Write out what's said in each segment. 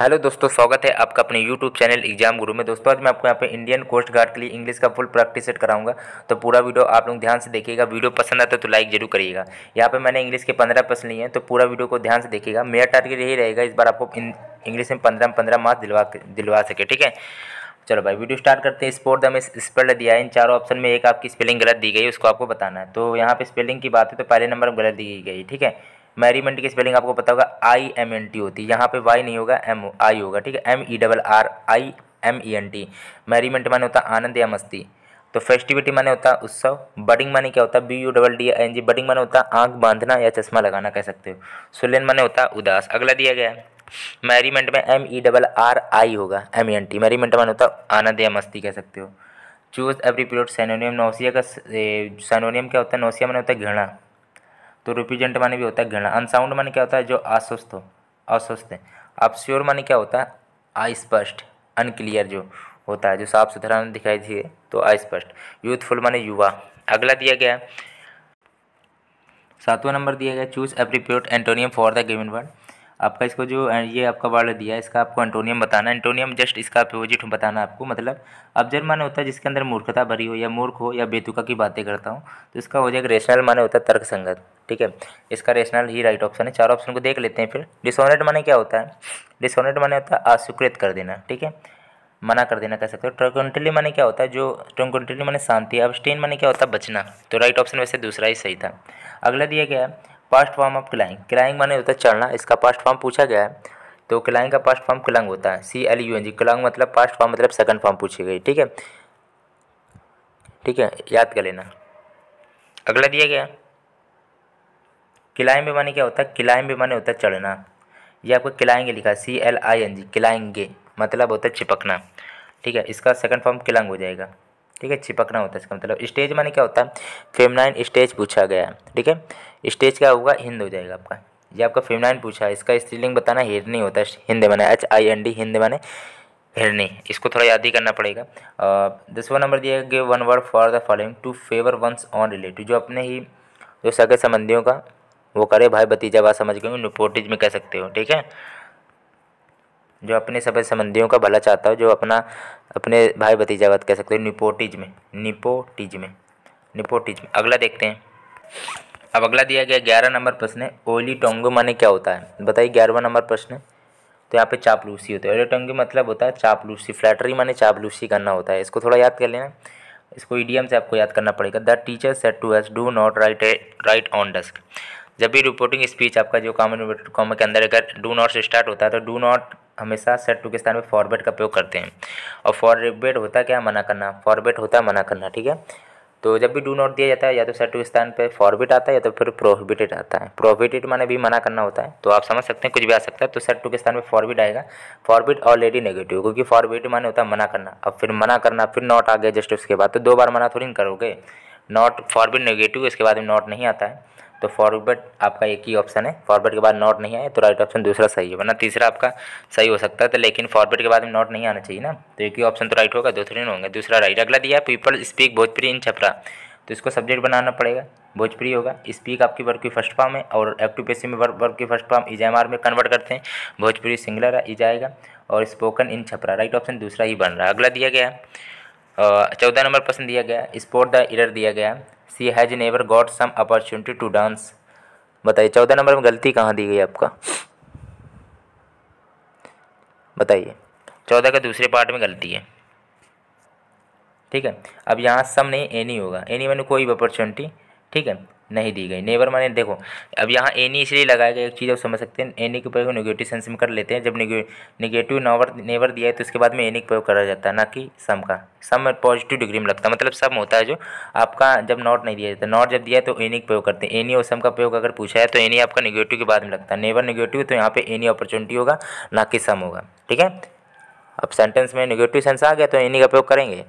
hello दोस्तों स्वागत है आपका अपने यूट्यूब चैनल एग्जाम गुरु में दोस्तों आज मैं आपको यहाँ पे इंडियन कोस्ट गार्ड के लिए इंग्लिश का फुल प्रैक्टिस सेट कराऊंगा तो पूरा वीडियो आप लोग ध्यान से देखिएगा वीडियो पसंद आता तो है तो लाइक जरूर करिएगा यहाँ पे मैंने इंग्लिश के पंद्रह प्रश्न लिए हैं तो पूरा वीडियो को ध्यान से देखिएगा मेरा टारगेट यही रहेगा इस बार आपको इंग्लिश में पंद्रह पंद्रह मार्क्स दिलवा दिलवा सके ठीक है चलो भाई वीडियो स्टार्ट करते हैं स्पोर्ट दम में स्पेल दिया है इन चारों ऑप्शन में एक आपकी स्पेलिंग गलत दी गई उसको आपको बताना है तो यहाँ पर स्पेलिंग की बात है तो पहले नंबर गलत दी गई ठीक है मैरीमेंट की स्पेलिंग आपको पता होगा आई एम एन टी होती है यहाँ पे वाई नहीं होगा एम आई होगा ठीक है M E e double R I M E e N T merriment माने होता आनंद या मस्ती तो फेस्टिविटी माने होता है उत्सव बडिंग माने क्या होता है B U double D N G budding माने होता है आँख बांधना या चश्मा लगाना कह सकते हो सुलेन माने होता है उदास अगला दिया गया है मैरीमेंट में M E double R I होगा M E e N T merriment माने होता है आनंद या मस्ती कह सकते हो choose appropriate synonym nausea का सैनोनियम क्या होता है नौसिया माने होता है घृणा तो रिप्रेजेंट माने भी होता है घृणा अनसाउंड माने क्या होता है जो अस्वस्थ हो अस्वस्थ है अपश्योर माने क्या होता है अस्पष्ट अनक्लियर जो होता है जो साफ सुथरा दिखाई दिए तो अस्पष्ट यूथफुल माने युवा अगला दिया गया सातवां नंबर दिया गया choose appropriate antonym for the given word आपका इसको जो ये आपका वर्ड दिया है इसका आपको एंटोनियम बताना एंटोनियम जस्ट इसका अपोजिट बताना आपको मतलब अब्जर्व माने होता है जिसके अंदर मूर्खता भरी हो या मूर्ख हो या बेतुका की बातें करता हूँ तो इसका हो जाएगा रेशनल माने होता है तर्क संगत ठीक है इसका रेशनल ही राइट ऑप्शन है चार ऑप्शन को देख लेते हैं फिर डिसोनेट माने क्या होता है डिसोनेट माने होता है अस्वीकृत कर देना ठीक है मना कर देना कह सकते हो ट्रकली माने क्या होता है जो ट्रकंटली माने शांति अब स्टेन माने क्या होता है बचना तो राइट ऑप्शन वैसे दूसरा ही सही था अगला दिया गया है past form of cling cling माने होता है चढ़ना इसका पास्ट फॉर्म पूछा गया है तो क्लाइंग का पास्ट फॉर्म क्लंग होता है C L U N G clung मतलब पास्ट फॉर्म मतलब सेकंड फॉर्म पूछी गई ठीक है ठीक है याद कर लेना अगला दिया गया भी माने क्या होता है किलाइंब माने होता है चढ़ना ये आपको क्लाइंग लिखा C L I N G किलाएंगे मतलब होता है चिपकना ठीक है इसका सेकंड फॉर्म क्लंग हो जाएगा ठीक है चिपकना होता है इसका मतलब स्टेज माने क्या होता है फेमनाइन स्टेज पूछा गया है ठीक है स्टेज क्या होगा हिंद हो जाएगा आपका ये आपका फेमनाइन पूछा है इसका स्त्रीलिंग बताना हिरनी होता है हिंद माने H I N D hind माने हिरनी इसको थोड़ा याद ही करना पड़ेगा दसवा नंबर दिया गया one word for the following to favour one's own relative जो अपने ही जो सगे संबंधियों का वो करे भाई भतीजा बात समझ गए निपोटिज में कह सकते हो ठीक है जो अपने सब संबंधियों का भला चाहता हो जो अपना अपने भाई भतीजावाद कह सकते हो निपोटिज निपोटिज में में निपोटिज में अगला देखते हैं अब अगला दिया गया ग्यारह नंबर प्रश्न है ओली टोंगो माने क्या होता है बताइए ग्यारहवा नंबर प्रश्न तो यहाँ पे चापलूसी होता है ओली टोंगो मतलब होता है चापलूसी फ्लैटरी माने चापलूसी करना होता है इसको थोड़ा याद कर लेना इसको ईडीएम से आपको याद करना पड़ेगा the teacher said to us do not write write on desk जब भी रिपोर्टिंग स्पीच आपका जो कॉमन कॉमन के अंदर अगर डू नॉट से स्टार्ट होता है तो डू नॉट हमेशा सेट टू के स्थान में फॉरबेट का प्रयोग करते हैं और फॉरबेट होता क्या मना करना फॉरबेट होता है मना करना ठीक है तो जब भी डू नॉट दिया जाता है या तो सेट टू के स्थान पर फॉरबिट आता है या तो फिर प्रोहिबिटेड आता है प्रोहिबिटेड माने भी मना करना होता है तो आप समझ सकते हैं कुछ भी आ सकता है तो सेट टू के स्थान पर फॉरबिट आएगा फॉरबिट ऑलरेडी नेगेटिव क्योंकि फॉरबिट माने होता है मना करना अब फिर मना करना फिर नॉट आ गया जस्ट उसके बाद तो दो बार मना थोड़ी करोगे नॉट फॉरबिट नेगेटिव इसके बाद में नॉट नहीं आता है तो फॉरवर्ड आपका एक ही ऑप्शन है फॉरवर्ड के बाद नॉट नहीं आए तो राइट ऑप्शन दूसरा सही है वरना तीसरा आपका सही हो सकता है तो लेकिन फॉरवर्ड के बाद नॉट नहीं आना चाहिए ना तो एक ही ऑप्शन तो राइट होगा दूसरे नहीं होंगे दूसरा राइट अगला दिया people speak Bhojpuri in Chapra तो इसको सब्जेक्ट बनाना पड़ेगा भोजपुरी होगा स्पीक आपकी वर्ग की फर्स्ट फॉर्म है और एक्टिव पेशी में वर्ग वर्ग की फर्स्ट फॉर्म आर में कन्वर्ट करते हैं भोजपुरी सिंगलर जाएगा और spoken in Chapra right option दूसरा ही बन रहा है अगला दिया गया है चौदह नंबर पसंद दिया गया स्पोर्ट द इरर दिया गया she has never got some opportunity to dance बताइए चौदह नंबर में गलती कहाँ दी गई आपका बताइए चौदह का दूसरे पार्ट में गलती है ठीक है अब यहाँ सम नहीं एनी होगा एनी मैंने कोई भी अपॉर्चुनिटी ठीक है नहीं दी गई नेवर माने देखो अब यहाँ एनी इसलिए लगाया गया एक चीज़ आप समझ सकते हैं एनी के प्रयोग निगेटिव सेंस में कर लेते हैं जब निगेटिव नॉवर नेवर दिया है तो उसके बाद में एनी का प्रयोग करा जाता है ना कि सम का सम पॉजिटिव डिग्री में लगता है मतलब सम होता है जो आपका जब नॉट नहीं दिया जाता नॉट जब दिया है तो एनी का प्रयोग करते हैं एनी और सम का प्रयोग अगर पूछा है तो एनी आपका निगेटिव के बाद में लगता है नेवर निगेटिव तो यहाँ पर एनी अपॉर्चुनिटी होगा ना कि सम होगा ठीक है अब सेंटेंस में निगेटिव सेंस आ गया तो एनी का प्रयोग करेंगे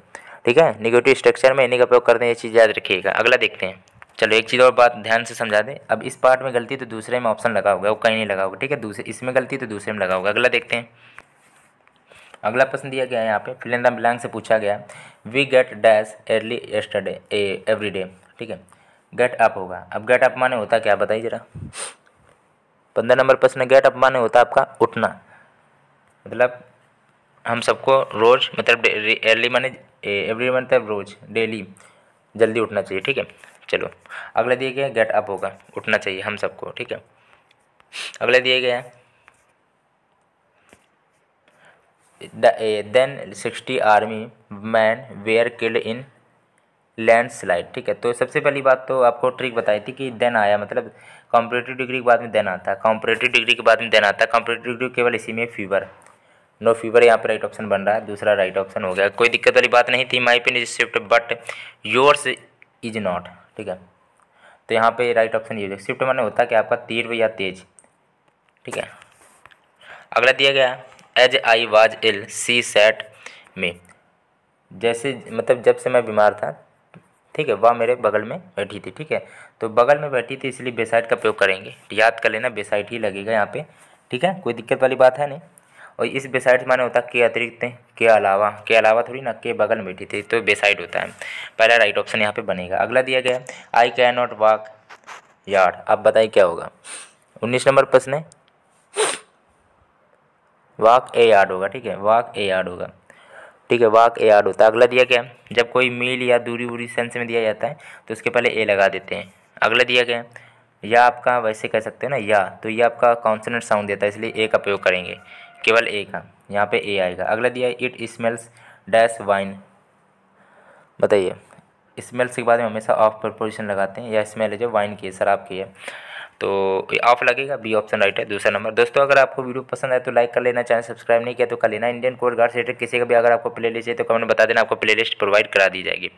ठीक है निगेटिव स्ट्रक्चर में एनी का प्रयोग करते हैं ये चीज़ याद रखिएगा अगला देखते हैं चलो एक चीज़ और बात ध्यान से समझा दें अब इस पार्ट में गलती तो दूसरे में ऑप्शन लगा होगा वो कहीं नहीं लगा होगा ठीक है दूसरे इसमें गलती तो दूसरे में लगा होगा अगला देखते हैं अगला प्रश्न दिया गया है यहाँ पे फिल इन द ब्लैंक से पूछा गया we get dash early yesterday every day ठीक है गेट अप होगा अब गेट अप माने होता क्या बताइए जरा पंद्रह नंबर प्रश्न गेट अप माने होता आपका उठना मतलब हम सबको रोज़ मतलब अर्ली माने एवरी मतलब रोज़ डेली जल्दी उठना चाहिए ठीक है चलो अगला दिया गया गेट अप होगा उठना चाहिए हम सबको ठीक है अगला दिया गया then sixty army man were killed in landslide ठीक है तो सबसे पहली बात तो आपको ट्रिक बताई थी कि देन आया मतलब कॉम्पिटेटिव डिग्री के बाद में देन आता है कॉम्पिटेटिव डिग्री के बाद में देन आता है कॉम्पिटेटिव डिग्री केवल इसी में फीवर नो फीवर यहाँ पर राइट ऑप्शन बन रहा है दूसरा राइट ऑप्शन हो गया कोई दिक्कत वाली बात नहीं थी my pin is shift but yours is not ठीक है तो यहाँ पे राइट ऑप्शन ये शिफ्ट माने होता है कि आपका तीर्व या तेज ठीक है अगला दिया गया as I was ill she said में जैसे मतलब जब से मैं बीमार था ठीक है वह मेरे बगल में बैठी थी ठीक है तो बगल में बैठी थी इसलिए बेसाइड का प्रयोग करेंगे याद कर लेना बेसाइड ही लगेगा यहाँ पे ठीक है कोई दिक्कत वाली बात है नहीं और इस बेसाइड माने होता है के अतिरिक्त के अलावा के अलावा थोड़ी ना के बगल में थी तो बेसाइड होता है पहला राइट ऑप्शन यहाँ पे बनेगा अगला दिया गया I can not walk yard अब बताइए क्या होगा उन्नीस नंबर प्रश्न है वाक ए यार्ड होगा ठीक है वाक ए यार्ड होगा ठीक है वाक ए यार्ड होता है अगला दिया गया जब कोई मील या दूरी वूरी सेंस में दिया जाता है तो उसके पहले ए लगा देते हैं अगला दिया गया या आपका वैसे कह सकते हैं ना या तो ये आपका कॉन्सनेंट साउंड देता है इसलिए ए का प्रयोग करेंगे केवल ए का यहाँ पे ए आएगा अगला दिया है इट स्मेल्स डैश वाइन बताइए स्मेल्स के बाद में हमेशा ऑफ प्रपोजिशन लगाते हैं या स्मेल है जो वाइन की है शराब की है तो ऑफ लगेगा बी ऑप्शन राइट है दूसरा नंबर दोस्तों अगर आपको वीडियो पसंद आए तो लाइक कर लेना चैनल सब्सक्राइब नहीं किया तो कर लेना इंडियन कोर्ट गार्ड से किसी का भी अगर आपको प्ले लिस्ट है तो कमेंट बता देना आपको प्ले प्रोवाइड करा दी जाएगी